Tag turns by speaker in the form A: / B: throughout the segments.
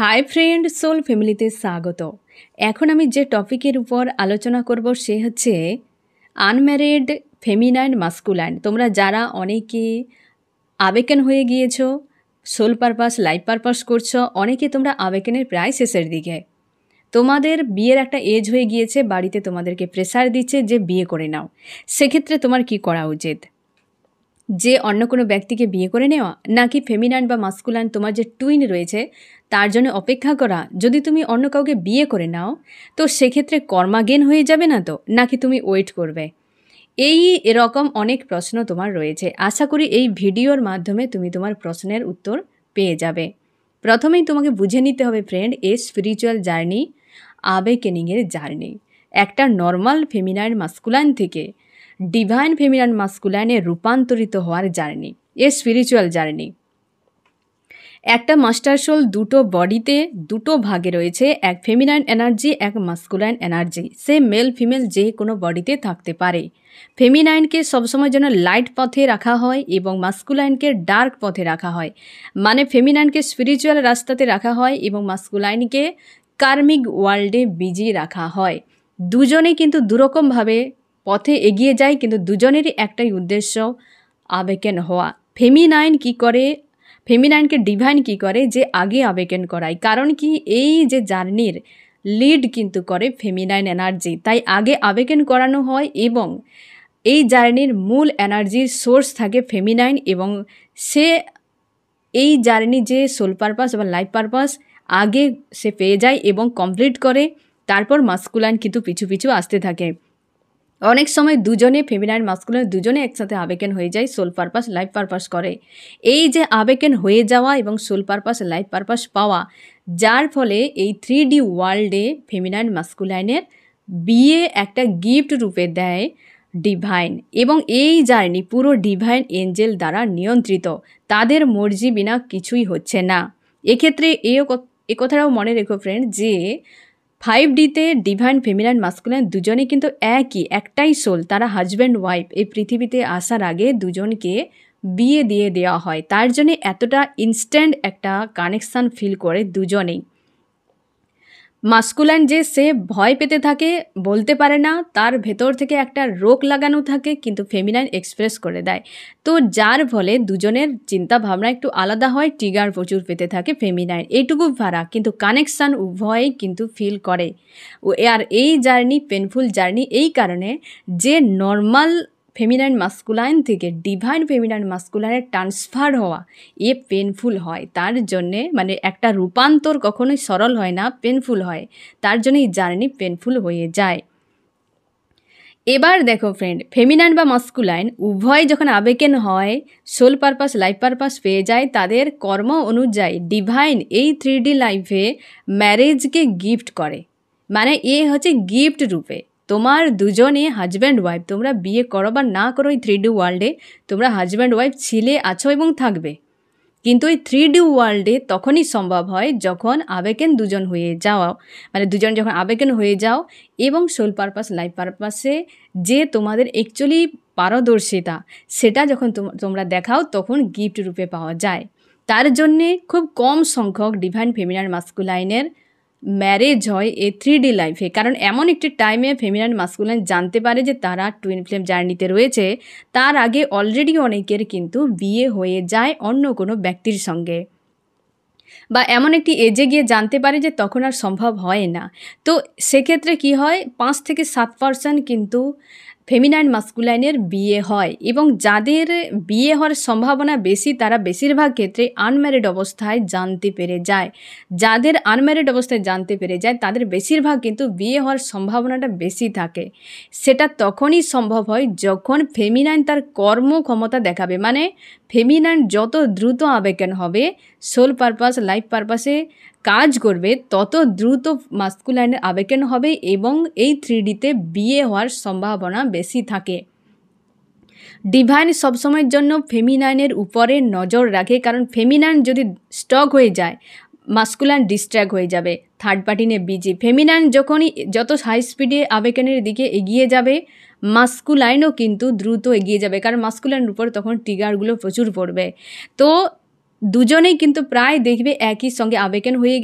A: Hi friend soul ফ্যামিলিতে স্বাগত এখন আমি যে টপিকের উপর আলোচনা করব সে হচ্ছে আনম্যারিড ফেমিনাইন মাস্কুলাইন তোমরা যারা অনেকে আবেকেন হয়ে গিয়েছো সোল পারপাস লাইফ পারপাস করছো অনেকে তোমরা আবেকেনের প্রায় শেষের দিকে তোমাদের বিয়ের একটা এজ হয়ে গিয়েছে বাড়িতে তোমাদেরকে প্রেসার দিচ্ছে যে বিয়ে করে নাও সেক্ষেত্রে তোমার কি করা উচিত যে অন্য কোনো ব্যক্তিকে বিয়ে করে নেওয়া নাকি ফেমিনান বা মাস্কুলান তোমার যে টুইন রয়েছে তার জন্য অপেক্ষা করা যদি তুমি অন্য কাউকে বিয়ে করে নাও তো সেক্ষেত্রে কর্মাগেন হয়ে যাবে না তো নাকি তুমি ওয়েট করবে এই এরকম অনেক প্রশ্ন তোমার রয়েছে আশা করি এই ভিডিওর মাধ্যমে তুমি তোমার প্রশ্নের উত্তর পেয়ে যাবে প্রথমেই তোমাকে বুঝে নিতে হবে ফ্রেন্ড এ স্পিরিচুয়াল জার্নি আবেকেনিংয়ের জার্নি একটা নর্মাল ফেমিনাইন মাস্কুলাইন থেকে ডিভাইন ফেমিনান মাস্কুলাইনে রূপান্তরিত হওয়ার জার্নি এ স্পিরিচুয়াল জার্নি একটা মাস্টার সোল দুটো বডিতে দুটো ভাগে রয়েছে এক ফেমিনাইন এনার্জি এক মাস্কুলাইন এনার্জি সে মেল ফিমেল যে কোনো বডিতে থাকতে পারে ফেমিনাইনকে সবসময় যেন লাইট পথে রাখা হয় এবং মাস্কুলাইনকে ডার্ক পথে রাখা হয় মানে ফেমিনাইনকে স্পিরিচুয়াল রাস্তাতে রাখা হয় এবং মাস্কুলাইনকে কার্মিক ওয়ার্ল্ডে বিজি রাখা হয় দুজনেই কিন্তু দুরকমভাবে পথে এগিয়ে যায় কিন্তু দুজনেরই একটাই উদ্দেশ্য আবেকেন হওয়া ফেমিনাইন কি করে ফেমিনাইনকে ডিভাইন কি করে যে আগে আবেকেন করায় কারণ কি এই যে জার্নির লিড কিন্তু করে ফেমিনাইন এনার্জি তাই আগে আবেকেন করানো হয় এবং এই জার্নির মূল এনার্জির সোর্স থাকে ফেমিনাইন এবং সে এই জার্নি যে সোল পারপাস বা লাইফ পারপাস আগে সে পেয়ে যায় এবং কমপ্লিট করে তারপর মাস্কুলাইন কিন্তু পিছু পিছু আসতে থাকে অনেক সময় দুজনে ফেমিনাইন মাস্কুলার দুজনে একসাথে আবেকেন হয়ে যায় সোল পারপাস লাইফ পারপাস করে এই যে আবেকেন হয়ে যাওয়া এবং সোল পারপাস লাইফ পারপাস পাওয়া যার ফলে এই থ্রি ডি ওয়ার্ল্ডে ফেমিনাইন মাস্কুলাইনের বিয়ে একটা গিফট রূপে দেয় ডিভাইন এবং এই জার্নি পুরো ডিভাইন এঞ্জেল দ্বারা নিয়ন্ত্রিত তাদের মর্জি বিনা কিছুই হচ্ছে না এক্ষেত্রে এও এ কথাটাও মনে রেখো ফ্রেন্ড যে ফাইভ ডিতে ডিভাইন ফেমিনাইন মাস্কুলাইন দুজনেই কিন্তু একই একটাই সোল তারা হাজব্যান্ড ওয়াইফ এই পৃথিবীতে আসার আগে দুজনকে বিয়ে দিয়ে দেওয়া হয় তার জন্যে এতটা ইনস্ট্যান্ট একটা কানেকশান ফিল করে দুজনেই মাস্কুলাইন যে সে ভয় পেতে থাকে বলতে পারে না তার ভেতর থেকে একটা রোগ লাগানো থাকে কিন্তু ফেমিনাইন এক্সপ্রেস করে দেয় তো যার ফলে দুজনের চিন্তা ভাবনা একটু আলাদা হয় টিগার প্রচুর পেতে থাকে ফেমিনাইন এইটুকু ভাড়া কিন্তু কানেকশান উভয়ে কিন্তু ফিল করে আর এই জার্নি পেনফুল জার্নি এই কারণে যে নর্মাল ফেমিনাইন মাস্কুলাইন থেকে ডিভাইন ফেমিনাইন মাস্কুলাইনে ট্রান্সফার হওয়া এ পেনফুল হয় তার জন্যে মানে একটা রূপান্তর কখনোই সরল হয় না পেনফুল হয় তার জন্য এই জার্নি পেনফুল হয়ে যায় এবার দেখো ফ্রেন্ড ফেমিনাইন বা মাস্কুলাইন উভয় যখন আবেকেন হয় সোল পারপাস লাইফ পারপাস পেয়ে যায় তাদের কর্ম অনুযায়ী ডিভাইন এই থ্রি ডি লাইফে ম্যারেজকে গিফট করে মানে এ হচ্ছে গিফট রূপে তোমার দুজনে হাজব্যান্ড ওয়াইফ তোমরা বিয়ে করো বা না করো এই থ্রি ডি ওয়ার্ল্ডে তোমরা হাজব্যান্ড ওয়াইফ ছিলে আছো এবং থাকবে কিন্তু এই থ্রি ডি ওয়ার্ল্ডে তখনই সম্ভব হয় যখন আবেকেন দুজন হয়ে যাওয়া মানে দুজন যখন আবেকেন হয়ে যাও এবং সোল পারপাস লাইফ পারপাসে যে তোমাদের অ্যাকচুয়ালি পারদর্শিতা সেটা যখন তোমরা দেখাও তখন গিফট রূপে পাওয়া যায় তার জন্যে খুব কম সংখ্যক ডিভাইন ফেমিনার মাস্কুলাইনের ম্যারেজ হয় এ থ্রি ডি লাইফে কারণ এমন একটি টাইমে ফেমিনাইন মাস্কুলাইন জানতে পারে যে তারা টুইন ফ্লেম জার্নিতে রয়েছে তার আগে অলরেডি অনেকের কিন্তু বিয়ে হয়ে যায় অন্য কোনো ব্যক্তির সঙ্গে বা এমন একটি এজে গিয়ে জানতে পারে যে তখন আর সম্ভব হয় না তো সেক্ষেত্রে কি হয় পাঁচ থেকে সাত পার্সেন্ট কিন্তু ফেমিনাইন মাস্কুলাইনের বিয়ে হয় এবং যাদের বিয়ে হওয়ার সম্ভাবনা বেশি তারা বেশিরভাগ ক্ষেত্রে আনম্যারিড অবস্থায় জানতে পেরে যায় যাদের আনম্যারিড অবস্থায় জানতে পেরে যায় তাদের বেশিরভাগ কিন্তু বিয়ে হওয়ার সম্ভাবনাটা বেশি থাকে সেটা তখনই সম্ভব হয় যখন ফেমিনাইন তার কর্মক্ষমতা দেখাবে মানে ফেমিনাইন যত দ্রুত আবেগন হবে সোল পারপাস লাইফ পারপাসে কাজ করবে তত দ্রুত মাস্কুলাইনের আবেকেন হবে এবং এই থ্রি ডিতে বিয়ে হওয়ার সম্ভাবনা বেশি থাকে ডিভাইন সবসময়ের জন্য ফেমিনাইনের উপরে নজর রাখে কারণ ফেমিনাইন যদি স্টক হয়ে যায় মাস্কুলান ডিস্ট্র্যাক হয়ে যাবে থার্ড পার্টি নিয়ে বিজি ফেমিনাইন যখনই যত হাই স্পিডে আবেকেনের দিকে এগিয়ে যাবে মাস্কুলাইনও কিন্তু দ্রুত এগিয়ে যাবে কারণ মাস্কুলাইনের উপর তখন টিগারগুলো প্রচুর পড়বে তো দুজনেই কিন্তু প্রায় দেখবে একই সঙ্গে আবেগেন হয়ে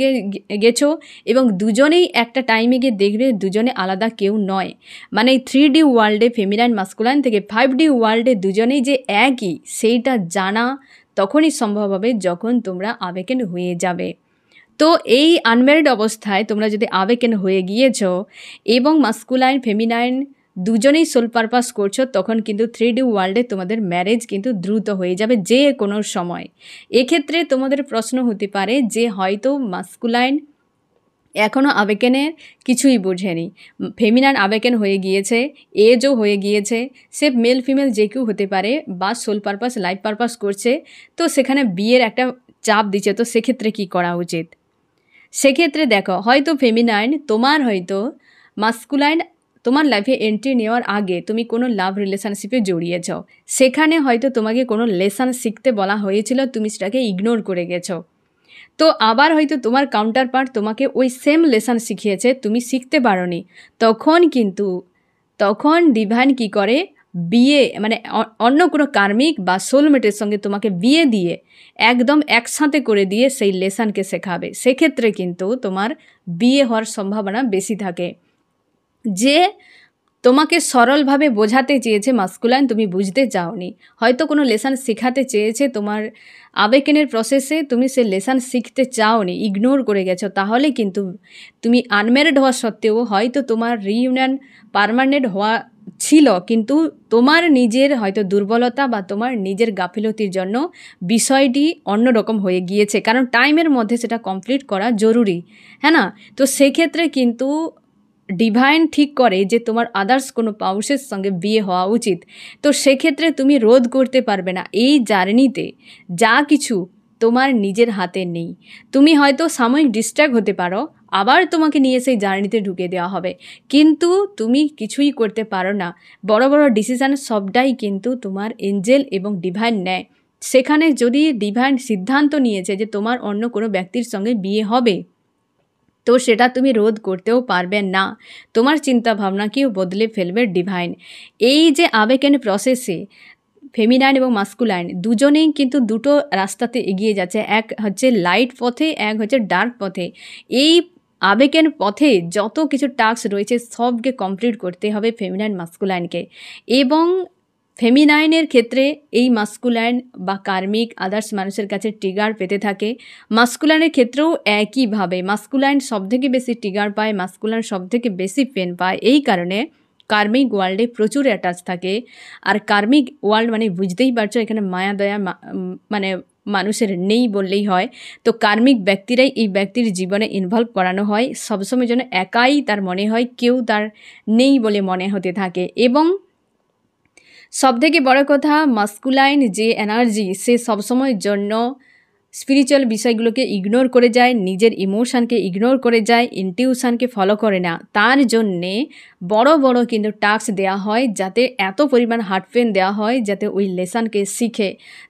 A: গেছো এবং দুজনেই একটা টাইমে গিয়ে দেখবে দুজনে আলাদা কেউ নয় মানে থ্রি ডি ওয়ার্ল্ডে ফেমিনাইন মাস্কুলাইন থেকে ফাইভ ডি ওয়ার্ল্ডে দুজনেই যে একই সেইটা জানা তখনই সম্ভব হবে যখন তোমরা আবেগেন হয়ে যাবে তো এই আনম্যারিড অবস্থায় তোমরা যদি আবেগেন হয়ে গিয়েছো এবং মাস্কুলাইন ফেমিনাইন দুজনেই সোল পারপাস করছো তখন কিন্তু থ্রি ডি ওয়ার্ল্ডে তোমাদের ম্যারেজ কিন্তু দ্রুত হয়ে যাবে যে কোনো সময় এক্ষেত্রে তোমাদের প্রশ্ন হতে পারে যে হয়তো মাস্কুলাইন এখনও আবেকেনের কিছুই বোঝেনি ফেমিনাইন আবেকেন হয়ে গিয়েছে এজও হয়ে গিয়েছে সে মেল ফিমেল যে কেউ হতে পারে বা সোল পারপাস লাইফ পারপাস করছে তো সেখানে বিয়ের একটা চাপ দিচ্ছে তো সেক্ষেত্রে কি করা উচিত সেক্ষেত্রে দেখো হয়তো ফেমিনাইন তোমার হয়তো মাস্কুলাইন তোমার লাইফে এন্ট্রি নেওয়ার আগে তুমি কোনো লাভ রিলেশনশিপে জড়িয়ে যাও সেখানে হয়তো তোমাকে কোনো লেসন শিখতে বলা হয়েছিল তুমি সেটাকে ইগনোর করে গেছো তো আবার হয়তো তোমার কাউন্টার পার্ট তোমাকে ওই সেম লেসন শিখিয়েছে তুমি শিখতে পারোনি তখন কিন্তু তখন ডিভাইন কি করে বিয়ে মানে অন্য কোনো কার্মিক বা সোলমেটের সঙ্গে তোমাকে বিয়ে দিয়ে একদম একসাথে করে দিয়ে সেই লেসানকে শেখাবে সেক্ষেত্রে কিন্তু তোমার বিয়ে হওয়ার সম্ভাবনা বেশি থাকে যে তোমাকে সরলভাবে বোঝাতে চেয়েছে মাস্কুলাইন তুমি বুঝতে চাওনি হয়তো কোনো লেসান শেখাতে চেয়েছে তোমার আবেকেনের প্রসেসে তুমি সে লেসান শিখতে চাওনি ইগনোর করে গেছো তাহলে কিন্তু তুমি আনম্যারিড হওয়া সত্ত্বেও হয়তো তোমার রিউনিয়ন পারমানেন্ট হওয়া ছিল কিন্তু তোমার নিজের হয়তো দুর্বলতা বা তোমার নিজের গাফিলতির জন্য বিষয়টি অন্যরকম হয়ে গিয়েছে কারণ টাইমের মধ্যে সেটা কমপ্লিট করা জরুরি হ্যাঁ না তো সেক্ষেত্রে কিন্তু ডিভাইন ঠিক করে যে তোমার আদার্স কোনো পাউসের সঙ্গে বিয়ে হওয়া উচিত তো সেক্ষেত্রে তুমি রোধ করতে পারবে না এই জার্নিতে যা কিছু তোমার নিজের হাতে নেই তুমি হয়তো সাময়িক ডিস্ট্র্যাক্ট হতে পারো আবার তোমাকে নিয়ে সেই জার্নিতে ঢুকে দেওয়া হবে কিন্তু তুমি কিছুই করতে পারো না বড় বড় ডিসিশান সবটাই কিন্তু তোমার এঞ্জেল এবং ডিভাইন নেয় সেখানে যদি ডিভাইন সিদ্ধান্ত নিয়েছে যে তোমার অন্য কোনো ব্যক্তির সঙ্গে বিয়ে হবে তো সেটা তুমি রোধ করতেও পারবে না তোমার চিন্তা ভাবনাকেও বদলে ফেলবে ডিভাইন এই যে আবেগ অ্যান্ড প্রসেসে ফেমিনাইন এবং মাস্কুলাইন দুজনেই কিন্তু দুটো রাস্তাতে এগিয়ে যাচ্ছে এক হচ্ছে লাইট পথে এক হচ্ছে ডার্ক পথে এই আবেগের পথে যত কিছু টাস্ক রয়েছে সবকে কমপ্লিট করতে হবে ফেমিনাইন মাস্কুলাইনকে এবং ফেমিনাইনের ক্ষেত্রে এই মাস্কুলাইন বা কার্মিক আদার্স মানুষের কাছে টিগার পেতে থাকে মাস্কুলাইনের ক্ষেত্রেও একইভাবে মাস্কুলাইন সবথেকে বেশি টিগার পায় মাস্কুলাইন সবথেকে বেশি পেন পায় এই কারণে কার্মিক ওয়ার্ল্ডে প্রচুর অ্যাটাচ থাকে আর কার্মিক ওয়ার্ল্ড মানে বুঝতেই পারছো এখানে মায়া দয়া মানে মানুষের নেই বললেই হয় তো কার্মিক ব্যক্তিরাই এই ব্যক্তির জীবনে ইনভলভ করানো হয় সবসময় যেন একাই তার মনে হয় কেউ তার নেই বলে মনে হতে থাকে এবং সবথেকে বড় কথা মাস্কুলাইন যে এনার্জি সে সবসময়ের জন্য স্পিরিচুয়াল বিষয়গুলোকে ইগনোর করে যায় নিজের ইমোশানকে ইগনোর করে যায় ইনটিউশানকে ফলো করে না তার জন্যে বড় বড় কিন্তু টাস্ক দেয়া হয় যাতে এত পরিমাণ হার্ট পেন দেওয়া হয় যাতে ওই লেসানকে শিখে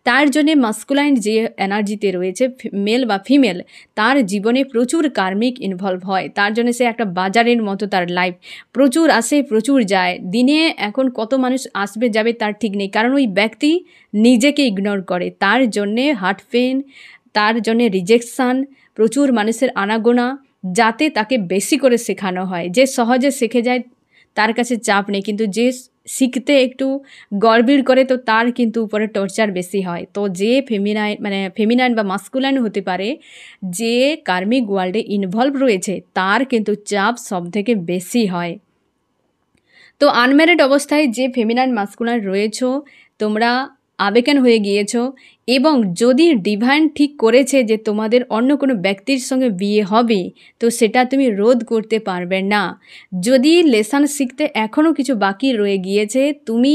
A: তার জন্যে মাস্কুলাইন যে এনার্জিতে রয়েছে মেল বা ফিমেল তার জীবনে প্রচুর কার্মিক ইনভলভ হয় তার জন্য সে একটা বাজারের মতো তার লাইফ প্রচুর আসে প্রচুর যায় দিনে এখন কত মানুষ আসবে যাবে তার ঠিক নেই কারণ ওই ব্যক্তি নিজেকে ইগনোর করে তার জন্যে হার্ট পেন তার জন্যে রিজেকশান প্রচুর মানুষের আনাগোনা যাতে তাকে বেশি করে শেখানো হয় যে সহজে শেখে যায় তার কাছে চাপ নেই কিন্তু যে শিখতে একটু গড়বিড় করে তো তার কিন্তু উপরে টর্চার বেশি হয় তো যে ফেমিনাইন মানে ফেমিনাইন বা মাস্কুলাইন হতে পারে যে কার্মিক ওয়ার্ল্ডে ইনভলভ রয়েছে তার কিন্তু চাপ সব থেকে বেশি হয় তো আনম্যারিড অবস্থায় যে ফেমিনাইন মাস্কুলাইন রয়েছ তোমরা আবেকান হয়ে গিয়েছ এবং যদি ডিভাইন ঠিক করেছে যে তোমাদের অন্য কোনো ব্যক্তির সঙ্গে বিয়ে হবে তো সেটা তুমি রোধ করতে পারবে না যদি লেসান শিখতে এখনও কিছু বাকি রয়ে গিয়েছে তুমি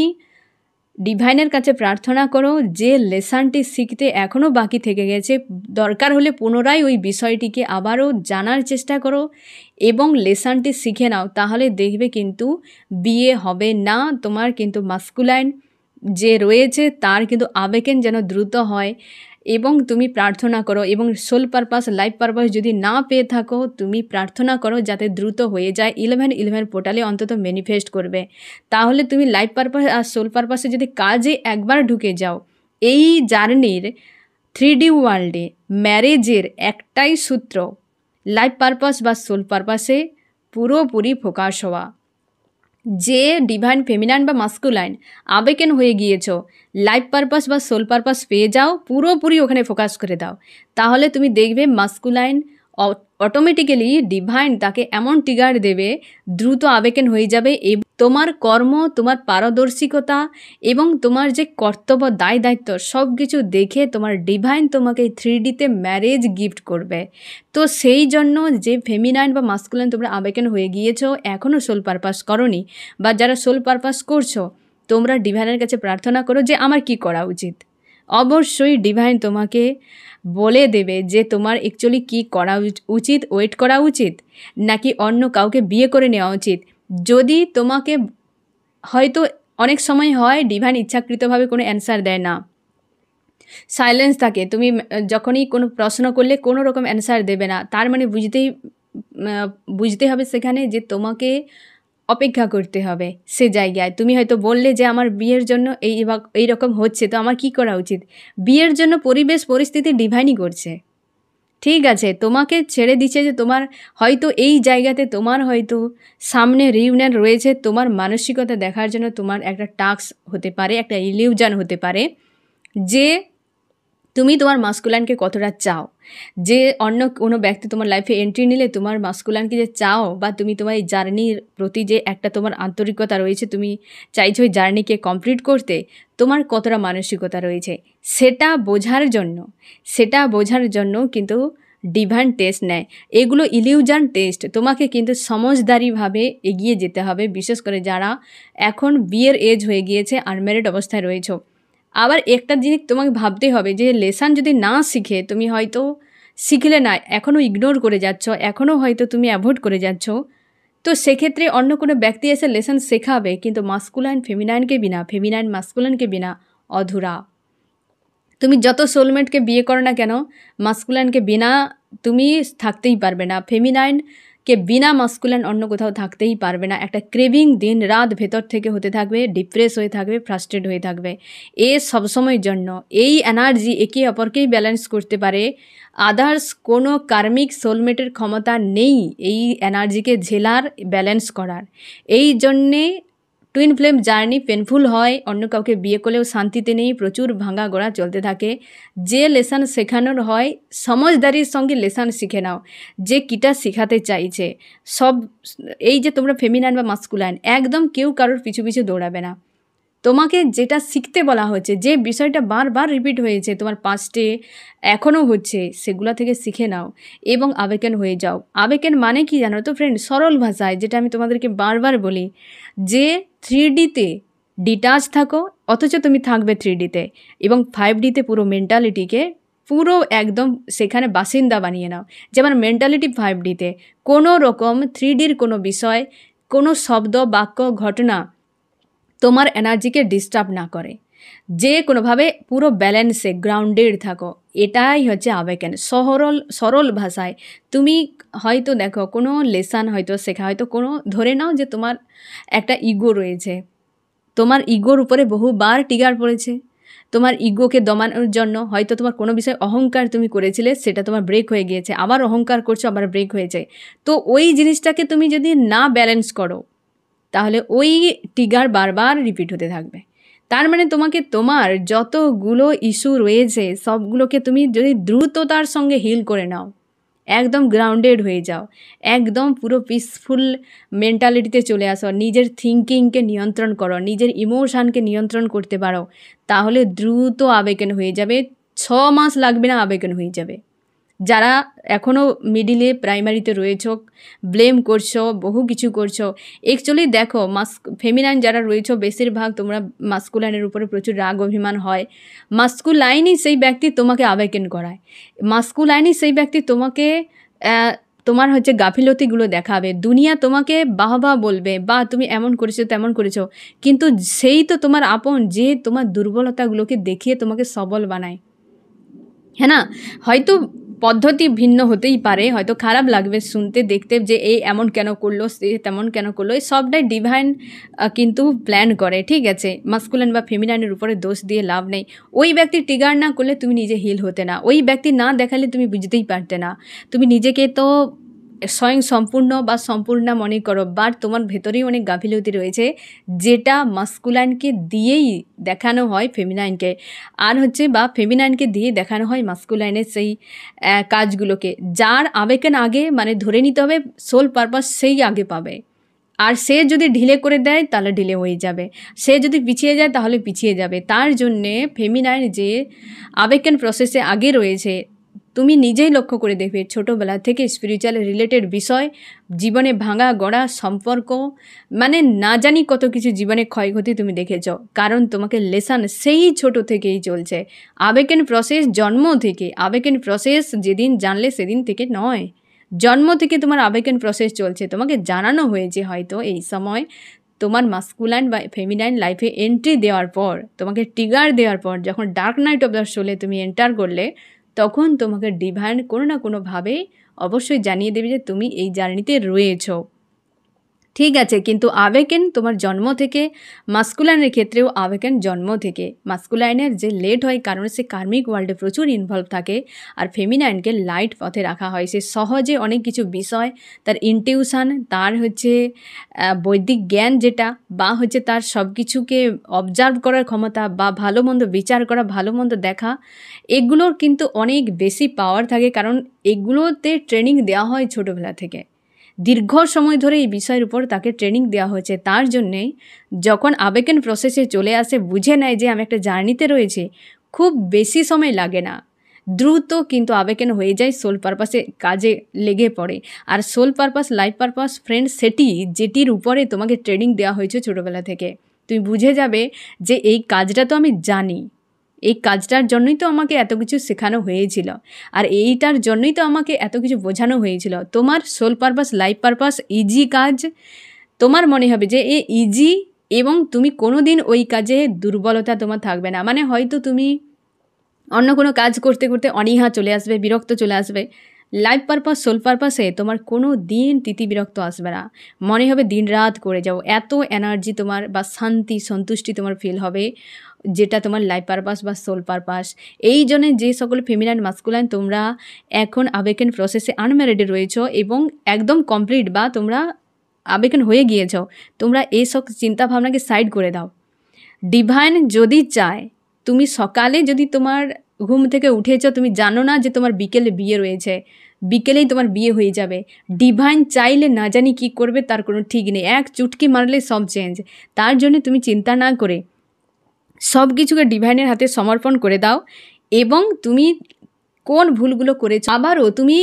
A: ডিভাইনের কাছে প্রার্থনা করো যে লেসানটি শিখতে এখনও বাকি থেকে গেছে দরকার হলে পুনরায় ওই বিষয়টিকে আবারও জানার চেষ্টা করো এবং লেসানটি শিখে নাও তাহলে দেখবে কিন্তু বিয়ে হবে না তোমার কিন্তু মাস্কুলাইন যে রয়েছে তার কিন্তু আবেগেন যেন দ্রুত হয় এবং তুমি প্রার্থনা করো এবং সোল পারপাস লাইফ পারপাস যদি না পেয়ে থাকো তুমি প্রার্থনা করো যাতে দ্রুত হয়ে যায় ইলেভেন ইলেভেন পোর্টালে অন্তত ম্যানিফেস্ট করবে তাহলে তুমি লাইফ পারপাস আর সোল পারপাসে যদি কাজে একবার ঢুকে যাও এই জার্নির থ্রি ডি ওয়ার্ল্ডে ম্যারেজের একটাই সূত্র লাইফ পারপাস বা সোল পারপাসে পুরোপুরি ফোকাস হওয়া যে ডিভাইন ফেমিনাইন বা মাস্কুলাইন আবেকেন হয়ে গিয়েছ লাইফ পারপাস বা সোল পারপাস পেয়ে যাও পুরোপুরি ওখানে ফোকাস করে দাও তাহলে তুমি দেখবে মাস্কুলাইন অটোমেটিক্যালি ডিভাইন তাকে এমন টিগার দেবে দ্রুত আবেকেন হয়ে যাবে তোমার কর্ম তোমার পারদর্শিকতা এবং তোমার যে কর্তব্য দায় দায়িত্ব সব কিছু দেখে তোমার ডিভাইন তোমাকে থ্রি ডিতে ম্যারেজ গিফট করবে তো সেই জন্য যে ফেমিনাইন বা মাস্কুলাইন তোমরা আবেকেন হয়ে গিয়েছো এখনও সোল পারপাস করনি বা যারা সোল পারপাস করছো তোমরা ডিভাইনের কাছে প্রার্থনা করো যে আমার কি করা উচিত অবশ্যই ডিভাইন তোমাকে বলে দেবে যে তোমার অ্যাকচুয়ালি কি করা উচিত ওয়েট করা উচিত নাকি অন্য কাউকে বিয়ে করে নেওয়া উচিত যদি তোমাকে হয়তো অনেক সময় হয় ডিভাইন ইচ্ছাকৃতভাবে কোনো অ্যান্সার দেয় না সাইলেন্স থাকে তুমি যখনই কোনো প্রশ্ন করলে কোনো রকম অ্যান্সার দেবে না তার মানে বুঝতেই বুঝতে হবে সেখানে যে তোমাকে অপেক্ষা করতে হবে সে জায়গায় তুমি হয়তো বললে যে আমার বিয়ের জন্য এই এই রকম হচ্ছে তো আমার কি করা উচিত বিয়ের জন্য পরিবেশ পরিস্থিতি ডিভাইনই করছে ঠিক আছে তোমাকে ছেড়ে দিচ্ছে যে তোমার হয়তো এই জায়গাতে তোমার হয়তো সামনে রিউনিয়ন রয়েছে তোমার মানসিকতা দেখার জন্য তোমার একটা টাস্ক হতে পারে একটা ইলিউজন হতে পারে যে তুমি তোমার মাস্কুলানকে কতটা চাও যে অন্য কোনো ব্যক্তি তোমার লাইফে এন্ট্রি নিলে তোমার মাস্কুলানকে যে চাও বা তুমি তোমার এই জার্নির প্রতি যে একটা তোমার আন্তরিকতা রয়েছে তুমি চাইছো ওই জার্নিকে কমপ্লিট করতে তোমার কতটা মানসিকতা রয়েছে সেটা বোঝার জন্য সেটা বোঝার জন্য কিন্তু ডিভান টেস্ট নেয় এগুলো ইলিউজান টেস্ট তোমাকে কিন্তু সমঝদারিভাবে এগিয়ে যেতে হবে বিশেষ করে যারা এখন বিয়ের এজ হয়ে গিয়েছে আনম্যারিড অবস্থায় রয়েছে আবার একটা জিনিস তোমাকে ভাবতে হবে যে লেসান যদি না শিখে তুমি হয়তো শিখলে না এখনও ইগনোর করে যাচ্ছ এখনও হয়তো তুমি অ্যাভয়েড করে যাচ্ছ তো সেক্ষেত্রে অন্য কোনো ব্যক্তি এসে লেসন শেখাবে কিন্তু মাস্কুলাইন ফেমিনাইনকে বিনা ফেমিনাইন মাস্কুলাইনকে বিনা অধুরা তুমি যত সোলমেটকে বিয়ে করো না কেন মাস্কুলাইনকে বিনা তুমি থাকতেই পারবে না ফেমিনাইন কে বিনা মাস্কুলান অন্য কোথাও থাকতেই পারবে না একটা ক্রেভিং দিন রাত ভেতর থেকে হতে থাকবে ডিপ্রেস হয়ে থাকবে ফ্রাস্ট্রেট হয়ে থাকবে এ সবসময়ের জন্য এই এনার্জি একে অপরকেই ব্যালেন্স করতে পারে আদার্স কোনো কার্মিক সোলমেটের ক্ষমতা নেই এই এনার্জিকে ঝেলার ব্যালেন্স করার এই জন্যে টুইন ফ্লেম জার্নি পেনফুল হয় অন্য কাউকে বিয়ে করলেও শান্তিতে নেই প্রচুর ভাঙা গোড়া চলতে থাকে যে লেসান শেখানোর হয় সমজদারির সঙ্গে লেসান শিখে নাও যে কিটা শেখাতে চাইছে সব এই যে তোমরা ফেমিনাইন বা মাস্কুলাইন একদম কেউ কারোর পিছু পিছু দৌড়াবে না তোমাকে যেটা শিখতে বলা হচ্ছে যে বিষয়টা বারবার রিপিট হয়েছে তোমার পাস্টে এখনও হচ্ছে সেগুলো থেকে শিখে নাও এবং আবেকেন হয়ে যাও আবেকেন মানে কি জানো তো ফ্রেন্ড সরল ভাষায় যেটা আমি তোমাদেরকে বারবার বলি যে থ্রি ডিতে ডিটাচ থাকো অথচ তুমি থাকবে থ্রি ডিতে এবং ফাইভ ডিতে পুরো মেন্টালিটিকে পুরো একদম সেখানে বাসিন্দা বানিয়ে নাও যেমন মেন্টালিটি ফাইভ ডিতে কোনো রকম থ্রি ডির কোনো বিষয় কোনো শব্দ বাক্য ঘটনা তোমার এনার্জিকে ডিস্টার্ব না করে যে কোনোভাবে পুরো ব্যালেন্সে গ্রাউন্ডেড থাকো এটাই হচ্ছে আবেকেন সহরল সরল ভাষায় তুমি হয়তো দেখো কোনো লেসান হয়তো শেখা হয়তো কোনো ধরে নাও যে তোমার একটা ইগো রয়েছে তোমার ইগোর উপরে বহুবার টিগার পড়েছে তোমার ইগোকে দমানোর জন্য হয়তো তোমার কোনো বিষয়ে অহংকার তুমি করেছিলে সেটা তোমার ব্রেক হয়ে গিয়েছে আবার অহংকার করছো আবার ব্রেক হয়েছে তো ওই জিনিসটাকে তুমি যদি না ব্যালেন্স করো তাহলে ওই টিগার বারবার রিপিট হতে থাকবে তার মানে তোমাকে তোমার যতগুলো ইস্যু রয়েছে সবগুলোকে তুমি যদি দ্রুততার সঙ্গে হিল করে নাও একদম গ্রাউন্ডেড হয়ে যাও একদম পুরো পিসফুল মেন্টালিটিতে চলে আসো নিজের থিঙ্কিংকে নিয়ন্ত্রণ করো নিজের ইমোশানকে নিয়ন্ত্রণ করতে পারো তাহলে দ্রুত আবেগন হয়ে যাবে ছ মাস লাগবে না আবেগন হয়ে যাবে যারা এখনও মিডিলে প্রাইমারিতে রয়েছ ব্লেম করছো বহু কিছু করছো অ্যাকচুয়ালি দেখো মাস ফেমিনাইন যারা রয়েছ বেশিরভাগ তোমরা মাস্কুলাইনের উপরে প্রচুর রাগ অভিমান হয় মাস্কুলাইনই সেই ব্যক্তি তোমাকে আবেকেন করায় মাস্কুলাইনই সেই ব্যক্তি তোমাকে তোমার হচ্ছে গাফিলতিগুলো দেখাবে দুনিয়া তোমাকে বাহবা বলবে বা তুমি এমন করেছো তেমন করেছো কিন্তু সেই তো তোমার আপন যে তোমার দুর্বলতাগুলোকে দেখিয়ে তোমাকে সবল বানায় হ্যাঁ না হয়তো পদ্ধতি ভিন্ন হতেই পারে হয়তো খারাপ লাগবে শুনতে দেখতে যে এই এমন কেন করলো সে তেমন কেন করলো এই সবটাই ডিভাইন কিন্তু প্ল্যান করে ঠিক আছে মাস্কুলান বা ফেমিনাইনের উপরে দোষ দিয়ে লাভ নেই ওই ব্যক্তি টিগার না করলে তুমি নিজে হিল হতে না ওই ব্যক্তি না দেখালে তুমি বুঝতেই পারতে না তুমি নিজেকে তো স্বয়ং সম্পূর্ণ বা সম্পূর্ণা মনে করো বাট তোমার ভেতরেই অনেক গাফিলতি রয়েছে যেটা মাস্কুলাইনকে দিয়েই দেখানো হয় ফেমিনাইনকে আর হচ্ছে বা ফেমিনাইনকে দিয়ে দেখানো হয় মাস্কুলাইনের সেই কাজগুলোকে যার আবেকেন আগে মানে ধরে নিতে হবে সোল পারপাস সেই আগে পাবে আর সে যদি ঢিলে করে দেয় তাহলে ঢিলে হয়ে যাবে সে যদি পিছিয়ে যায় তাহলে পিছিয়ে যাবে তার জন্যে ফেমিনাইন যে আবেকেন প্রসেসে আগে রয়েছে তুমি নিজেই লক্ষ্য করে দেখবে ছোটোবেলা থেকে স্পিরিচুয়াল রিলেটেড বিষয় জীবনে ভাঙা গড়া সম্পর্ক মানে না জানি কত কিছু জীবনে ক্ষয়ক্ষতি তুমি দেখেছ কারণ তোমাকে লেসান সেই ছোট থেকেই চলছে আবেকেন প্রসেস জন্ম থেকে আবেকেন প্রসেস যেদিন জানলে সেদিন থেকে নয় জন্ম থেকে তোমার আবেকেন প্রসেস চলছে তোমাকে জানানো হয়েছে হয়তো এই সময় তোমার মাস্কুলাইন বা ফেমিনাইন লাইফে এন্ট্রি দেওয়ার পর তোমাকে টিগার দেওয়ার পর যখন dark night of the soul তুমি এন্টার করলে তখন তোমাকে ডিভাইন কোনো না কোনোভাবে অবশ্যই জানিয়ে দেবে যে তুমি এই জার্নিতে রয়েছ ঠিক আছে কিন্তু আবেকেন তোমার জন্ম থেকে মাস্কুলাইনের ক্ষেত্রেও আবেকেন জন্ম থেকে মাস্কুলাইনের যে লেট হয় কারণ সে কার্মিক ওয়ার্ল্ডে প্রচুর ইনভলভ থাকে আর ফেমিনাইনকে লাইট পথে রাখা হয় সে সহজে অনেক কিছু বিষয় তার ইনটিউশান তার হচ্ছে বৈদিক জ্ঞান যেটা বা হচ্ছে তার সব কিছুকে অবজার্ভ করার ক্ষমতা বা ভালো মন্দ বিচার করা ভালো মন্দ দেখা এগুলোর কিন্তু অনেক বেশি পাওয়ার থাকে কারণ এগুলোতে ট্রেনিং দেওয়া হয় ছোটোবেলা থেকে দীর্ঘ সময় ধরে এই বিষয়ের উপর তাকে ট্রেনিং দেওয়া হয়েছে তার জন্যে যখন আবেকেন প্রসেসে চলে আসে বুঝে নেয় যে আমি একটা জার্নিতে রয়েছে খুব বেশি সময় লাগে না দ্রুত কিন্তু আবেকেন হয়ে যায় সোল পারপাসে কাজে লেগে পড়ে আর soul purpose life purpose friend সেটি যেটির উপরে তোমাকে ট্রেনিং দেওয়া হয়েছে ছোটোবেলা থেকে তুমি বুঝে যাবে যে এই কাজটা তো আমি জানি এই কাজটার জন্যই তো আমাকে এত কিছু শেখানো হয়েছিল আর এইটার জন্যই তো আমাকে এত কিছু বোঝানো হয়েছিল তোমার soul purpose life purpose easy কাজ তোমার মনে হবে যে এ ইজি এবং তুমি কোনো দিন ওই কাজে দুর্বলতা তোমার থাকবে না মানে হয়তো তুমি অন্য কোনো কাজ করতে করতে অনীহা চলে আসবে বিরক্ত চলে আসবে লাইফ পারপাস সোল পারপাসে তোমার কোনো দিন তিতি বিরক্ত আসবে না মনে হবে দিন রাত করে যাও এত এনার্জি তোমার বা শান্তি সন্তুষ্টি তোমার ফিল হবে যেটা তোমার লাইফ পারপাস বা সোল পারপাস এই জন্য যে সকল ফেমিন অ্যান্ড মাস্কুলাইন তোমরা এখন আবেকেন প্রসেসে আনম্যারিডে রয়েছ এবং একদম কমপ্লিট বা তোমরা আবেকেন হয়ে গিয়েছ তোমরা এইসব চিন্তাভাবনাকে সাইড করে দাও ডিভাইন যদি চায় তুমি সকালে যদি তোমার ঘুম থেকে উঠেছ তুমি জানো না যে তোমার বিকেলে বিয়ে রয়েছে বিকেলেই তোমার বিয়ে হয়ে যাবে ডিভাইন চাইলে না জানি কী করবে তার কোনো ঠিক নেই এক চুটকি মারলে সব চেঞ্জ তার জন্য তুমি চিন্তা না করে সব কিছুকে ডিভাইনের হাতে সমর্পণ করে দাও এবং তুমি কোন ভুলগুলো করেছো আবারও তুমি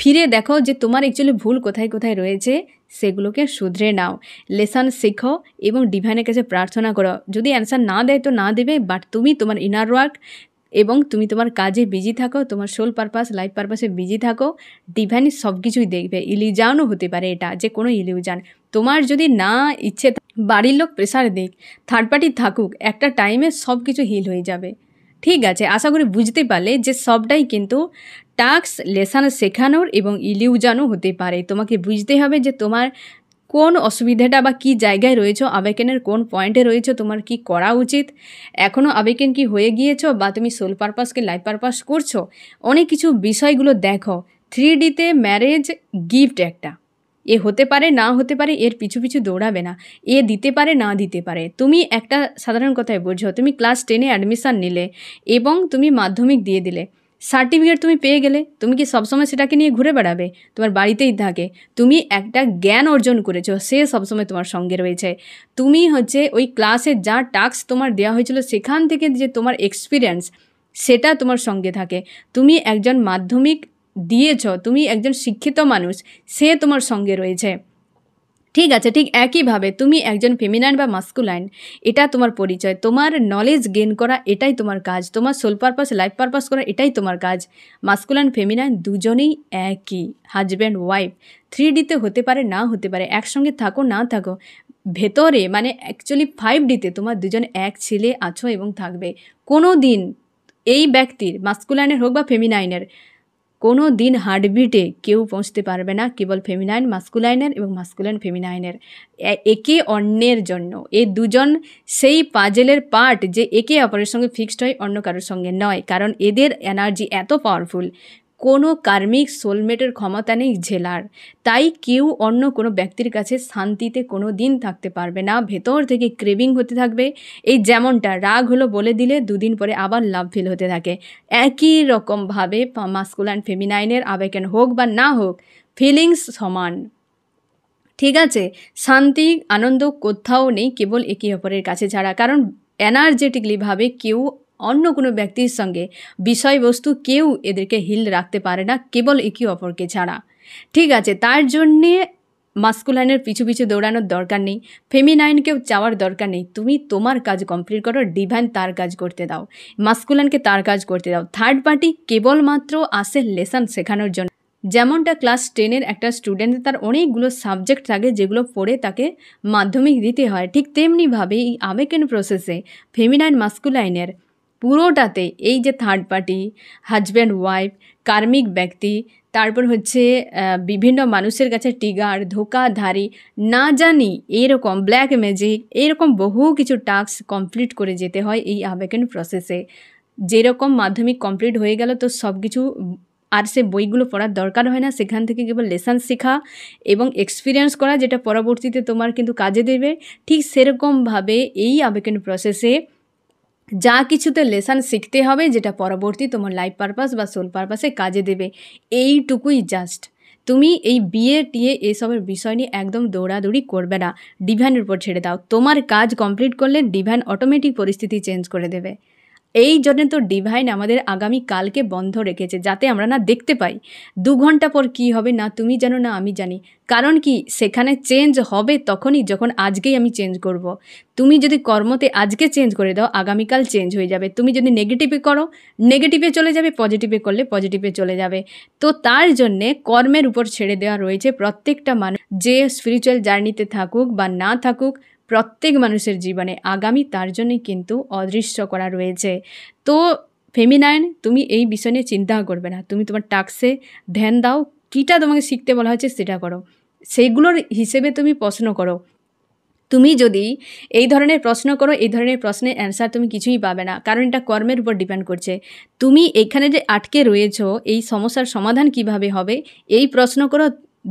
A: ফিরে দেখো যে তোমার অ্যাকচুয়ালি ভুল কোথায় কোথায় রয়েছে সেগুলোকে শুধরে নাও লেসন শেখো এবং ডিভাইনের কাছে প্রার্থনা করো যদি অ্যান্সার না দেয় তো না দেবে বাট তুমি তোমার ইনার ওয়ার্ক এবং তুমি তোমার কাজে বিজি থাকো তোমার সোল পারপাস লাইফ পারপাসে বিজি থাকো ডিভাইন সব কিছুই দেখবে ইলিউজানও হতে পারে এটা যে কোনো ইলিউজান তোমার যদি না ইচ্ছে বাড়ির লোক প্রেশার দিক থার্ড পার্টি থাকুক একটা টাইমে সব কিছু হিল হয়ে যাবে ঠিক আছে আশা করি বুঝতে পারলে যে সবটাই কিন্তু টাস্ক লেসান শেখানোর এবং ইলিউজানও হতে পারে তোমাকে বুঝতে হবে যে তোমার কোন অসুবিধাটা বা কি জায়গায় রয়েছো আবেকেনের কোন পয়েন্টে রয়েছো তোমার কি করা উচিত এখনও আবেকেন কি হয়ে গিয়েছো বা তুমি সোল পারপাসকে লাইফ পারপাস করছো অনেক কিছু বিষয়গুলো দেখো থ্রি ডিতে ম্যারেজ গিফট একটা এ হতে পারে না হতে পারে এর পিছু পিছু দৌড়াবে না এ দিতে পারে না দিতে পারে তুমি একটা সাধারণ কথায় বোঝো তুমি ক্লাস টেনে অ্যাডমিশান নিলে এবং তুমি মাধ্যমিক দিয়ে দিলে সার্টিফিকেট তুমি পেয়ে গেলে তুমি কি সবসময় সেটাকে নিয়ে ঘুরে বেড়াবে তোমার বাড়িতেই থাকে তুমি একটা জ্ঞান অর্জন করেছো সে সবসময় তোমার সঙ্গে রয়েছে তুমি হচ্ছে ওই ক্লাসে যা টাস্ক তোমার দেওয়া হয়েছিল সেখান থেকে যে তোমার এক্সপিরিয়েন্স সেটা তোমার সঙ্গে থাকে তুমি একজন মাধ্যমিক দিয়েছ তুমি একজন শিক্ষিত মানুষ সে তোমার সঙ্গে রয়েছে ঠিক আছে ঠিক একইভাবে তুমি একজন ফেমিনাইন বা মাস্কুলাইন এটা তোমার পরিচয় তোমার নলেজ গেন করা এটাই তোমার কাজ তোমার সোল পারপাস লাইফ পারপাস করা এটাই তোমার কাজ মাস্কুলাইন ফেমিনাইন দুজনেই একই হাজব্যান্ড ওয়াইফ থ্রি ডিতে হতে পারে না হতে পারে একসঙ্গে থাকো না থাকো ভেতরে মানে অ্যাকচুয়ালি ফাইভ ডিতে তোমার দুজন এক ছেলে আছো এবং থাকবে কোনো দিন এই ব্যক্তির মাস্কুলাইনের হোক বা ফেমিনাইনের কোনো দিন হার্টবিটে কেউ পৌঁছতে পারবে না কেবল ফেমিনাইন মাস্কুলাইনের এবং মাস্কুলাইন ফেমিনাইনের একে অন্যের জন্য এ দুজন সেই পাজেলের পার্ট যে একে অপরের সঙ্গে ফিক্সড হয় অন্য কারোর সঙ্গে নয় কারণ এদের এনার্জি এত পাওয়ারফুল কোনো কার্মিক সোলমেটের ক্ষমতা নেই জেলার তাই কেউ অন্য কোনো ব্যক্তির কাছে শান্তিতে কোনো দিন থাকতে পারবে না ভেতর থেকে ক্রেভিং হতে থাকবে এই যেমনটা রাগ হলো বলে দিলে দুদিন পরে আবার লাভ ফিল হতে থাকে একই রকমভাবে মাস্কুলান ফেমিনাইনের আবেকেন হোক বা না হোক ফিলিংস সমান ঠিক আছে শান্তি আনন্দ কোথাও নেই কেবল একে অপরের কাছে ছাড়া কারণ এনার্জেটিকলিভাবে কেউ অন্য কোনো ব্যক্তির সঙ্গে বিষয়বস্তু কেউ এদেরকে হিল রাখতে পারে না কেবল একে অপরকে ছাড়া ঠিক আছে তার জন্যে মাস্কুলাইনের পিছু পিছু দৌড়ানোর দরকার নেই ফেমিনাইনকেও চাওয়ার দরকার নেই তুমি তোমার কাজ কমপ্লিট করো ডিভাইন তার কাজ করতে দাও মাস্কুলাইনকে তার কাজ করতে দাও থার্ড পার্টি কেবলমাত্র আসে লেসন শেখানোর জন্য যেমনটা ক্লাস টেনের একটা স্টুডেন্ট তার অনেকগুলো সাবজেক্ট থাকে যেগুলো পড়ে তাকে মাধ্যমিক দিতে হয় ঠিক তেমনিভাবে এই আবেকেন প্রসেসে ফেমিনাইন মাস্কুলাইনের পুরোটাতে এই যে third party husband wife karmic ব্যক্তি তারপর হচ্ছে বিভিন্ন মানুষের কাছে টিগার ধোকাধারী না জানি এরকম ব্ল্যাক ম্যাজিক এরকম বহু কিছু টাস্ক কমপ্লিট করে যেতে হয় এই আবেকেন প্রসেসে যেরকম মাধ্যমিক কমপ্লিট হয়ে গেল তো সব কিছু আর সে বইগুলো পড়ার দরকার হয় না সেখান থেকে কেবল লেসান শেখা এবং এক্সপিরিয়েন্স করা যেটা পরবর্তীতে তোমার কিন্তু কাজে দেবে ঠিক সেরকমভাবে এই আবেকেন প্রসেসে যা কিছুতে লেসান শিখতে হবে যেটা পরবর্তী তোমার লাইফ পারপাস বা সোল পারপাসে কাজে দেবে এইটুকুই জাস্ট তুমি এই বিয়ে টিয়ে এসবের বিষয় নিয়ে একদম দৌড়াদৌড়ি করবে না ডিভাইনের উপর ছেড়ে দাও তোমার কাজ কমপ্লিট করলে ডিভাইন অটোমেটিক পরিস্থিতি চেঞ্জ করে দেবে এই জন্য তো ডিভাইন আমাদের আগামী কালকে বন্ধ রেখেছে যাতে আমরা না দেখতে পাই দু ঘন্টা পর কি হবে না তুমি জানো না আমি জানি কারণ কি সেখানে চেঞ্জ হবে তখনই যখন আজকেই আমি চেঞ্জ করব। তুমি যদি কর্মতে আজকে চেঞ্জ করে দাও আগামীকাল চেঞ্জ হয়ে যাবে তুমি যদি নেগেটিভে করো নেগেটিভে চলে যাবে পজিটিভে করলে পজিটিভে চলে যাবে তো তার জন্যে কর্মের উপর ছেড়ে দেওয়া রয়েছে প্রত্যেকটা মানুষ যে স্পিরিচুয়াল জার্নিতে থাকুক বা না থাকুক প্রত্যেক মানুষের জীবনে আগামী তার জন্যই কিন্তু অদৃশ্য করা রয়েছে তো ফেমিনাইন তুমি এই বিষয় নিয়ে চিন্তা করবে না তুমি তোমার টাক্সে ধ্যান দাও কীটা তোমাকে শিখতে বলা হয়েছে সেটা করো সেইগুলোর হিসেবে তুমি প্রশ্ন করো তুমি যদি এই ধরনের প্রশ্ন করো এই ধরনের প্রশ্নের অ্যান্সার তুমি কিছুই পাবে না কারণ এটা কর্মের উপর ডিপেন্ড করছে তুমি এখানে যে আটকে রয়েছ এই সমস্যার সমাধান কিভাবে হবে এই প্রশ্ন করো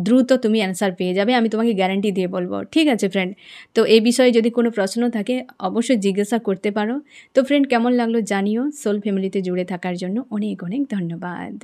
A: দ্রুত তুমি অ্যান্সার পেয়ে যাবে আমি তোমাকে গ্যারান্টি দিয়ে বলবো ঠিক আছে ফ্রেন্ড তো এই বিষয়ে যদি কোনো প্রশ্ন থাকে অবশ্যই জিজ্ঞাসা করতে পারো তো ফ্রেন্ড কেমন লাগলো জানিও সোল ফ্যামিলিতে জুড়ে থাকার জন্য অনেক অনেক ধন্যবাদ